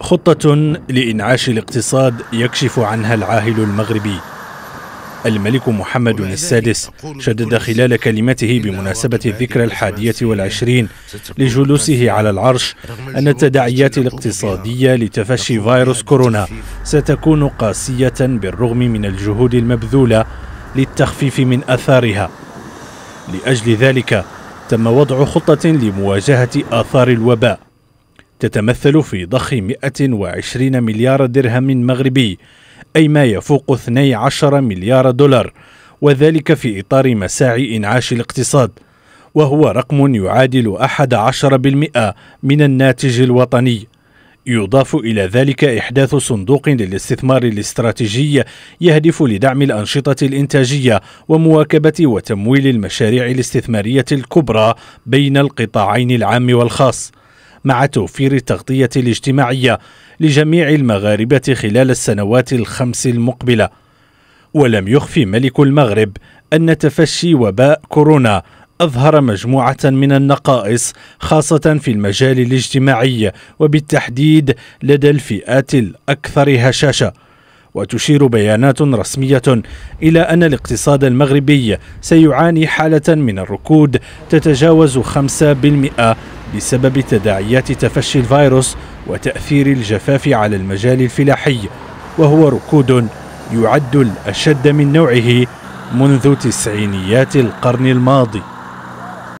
خطة لإنعاش الاقتصاد يكشف عنها العاهل المغربي الملك محمد السادس شدد خلال كلمته بمناسبة الذكرى الحادية والعشرين لجلوسه على العرش أن التداعيات الاقتصادية لتفشي فيروس كورونا ستكون قاسية بالرغم من الجهود المبذولة للتخفيف من أثارها لأجل ذلك تم وضع خطة لمواجهة آثار الوباء تتمثل في ضخ 120 مليار درهم مغربي أي ما يفوق 12 مليار دولار وذلك في إطار مساعي إنعاش الاقتصاد وهو رقم يعادل 11% من الناتج الوطني يضاف إلى ذلك إحداث صندوق للاستثمار الاستراتيجي يهدف لدعم الأنشطة الإنتاجية ومواكبة وتمويل المشاريع الاستثمارية الكبرى بين القطاعين العام والخاص مع توفير التغطية الاجتماعية لجميع المغاربة خلال السنوات الخمس المقبلة ولم يخفي ملك المغرب أن تفشي وباء كورونا أظهر مجموعة من النقائص خاصة في المجال الاجتماعي وبالتحديد لدى الفئات الأكثر هشاشة وتشير بيانات رسمية إلى أن الاقتصاد المغربي سيعاني حالة من الركود تتجاوز 5% بسبب تداعيات تفشي الفيروس وتأثير الجفاف على المجال الفلاحي وهو ركود يعد الأشد من نوعه منذ تسعينيات القرن الماضي